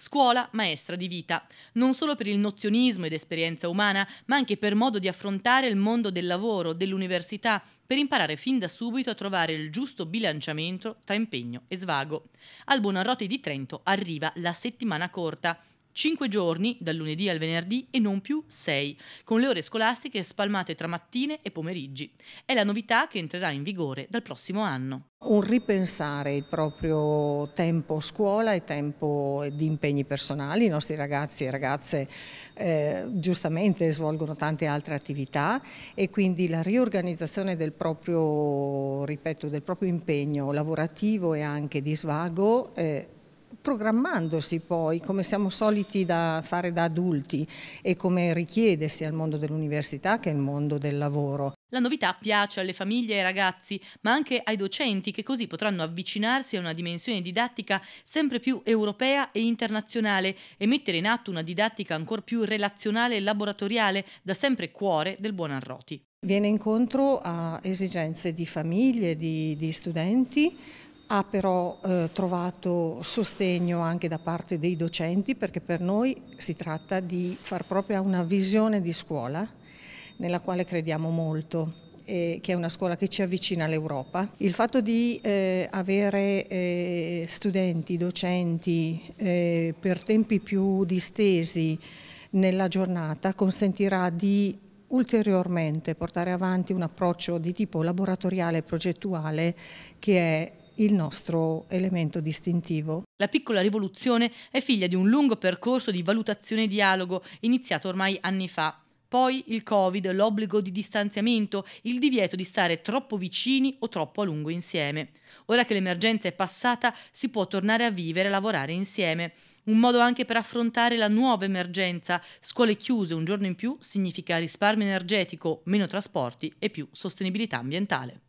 Scuola maestra di vita, non solo per il nozionismo ed esperienza umana, ma anche per modo di affrontare il mondo del lavoro, dell'università, per imparare fin da subito a trovare il giusto bilanciamento tra impegno e svago. Al Buonarroti di Trento arriva la settimana corta, 5 giorni, dal lunedì al venerdì e non più 6, con le ore scolastiche spalmate tra mattine e pomeriggi. È la novità che entrerà in vigore dal prossimo anno. Un ripensare il proprio tempo scuola e tempo di impegni personali, i nostri ragazzi e ragazze eh, giustamente svolgono tante altre attività e quindi la riorganizzazione del proprio, ripeto, del proprio impegno lavorativo e anche di svago eh, programmandosi poi come siamo soliti da fare da adulti e come richiede sia il mondo dell'università che il mondo del lavoro. La novità piace alle famiglie e ai ragazzi, ma anche ai docenti che così potranno avvicinarsi a una dimensione didattica sempre più europea e internazionale e mettere in atto una didattica ancora più relazionale e laboratoriale, da sempre cuore del buon Arroti. Viene incontro a esigenze di famiglie, di, di studenti, ha però eh, trovato sostegno anche da parte dei docenti perché per noi si tratta di far propria una visione di scuola nella quale crediamo molto eh, che è una scuola che ci avvicina all'Europa. Il fatto di eh, avere eh, studenti, docenti eh, per tempi più distesi nella giornata consentirà di ulteriormente portare avanti un approccio di tipo laboratoriale e progettuale che è il nostro elemento distintivo. La piccola rivoluzione è figlia di un lungo percorso di valutazione e dialogo iniziato ormai anni fa. Poi il Covid, l'obbligo di distanziamento, il divieto di stare troppo vicini o troppo a lungo insieme. Ora che l'emergenza è passata, si può tornare a vivere e lavorare insieme. Un modo anche per affrontare la nuova emergenza. Scuole chiuse un giorno in più significa risparmio energetico, meno trasporti e più sostenibilità ambientale.